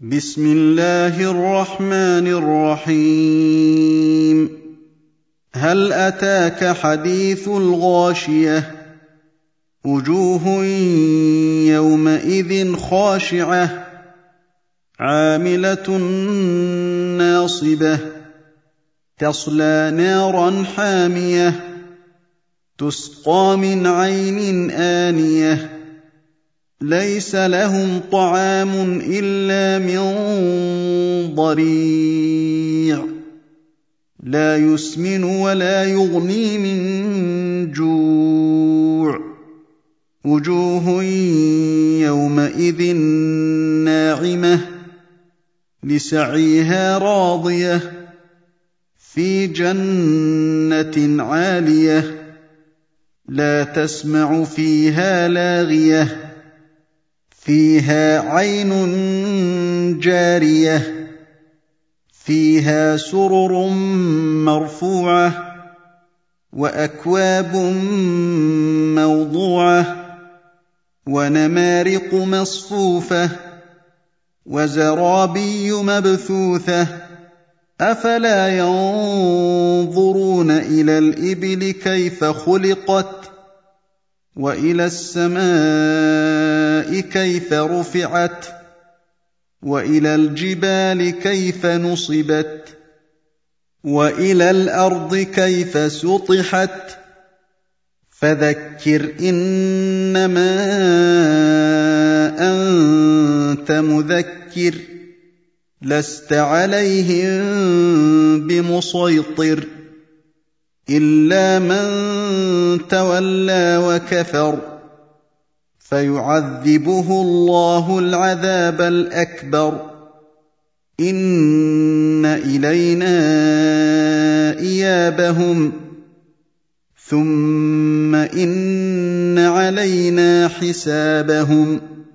بسم الله الرحمن الرحيم هل اتاك حديث الغاشيه وجوه يومئذ خاشعه عامله ناصبه تصلى نارا حاميه تسقى من عين انيه ليس لهم طعام الا من ضريع لا يسمن ولا يغني من جوع وجوه يومئذ ناعمه لسعيها راضيه في جنه عاليه لا تسمع فيها لاغيه فيها عين جاريه فيها سرر مرفوعه واكواب موضوعه ونمارق مصفوفه وزرابي مبثوثه افلا ينظرون الى الابل كيف خلقت والى السماء كيف رفعت والى الجبال كيف نصبت والى الارض كيف سطحت فذكر انما انت مذكر لست عليهم بمسيطر الا من تولى وكفر فيعذبه الله العذاب الاكبر ان الينا ايابهم ثم ان علينا حسابهم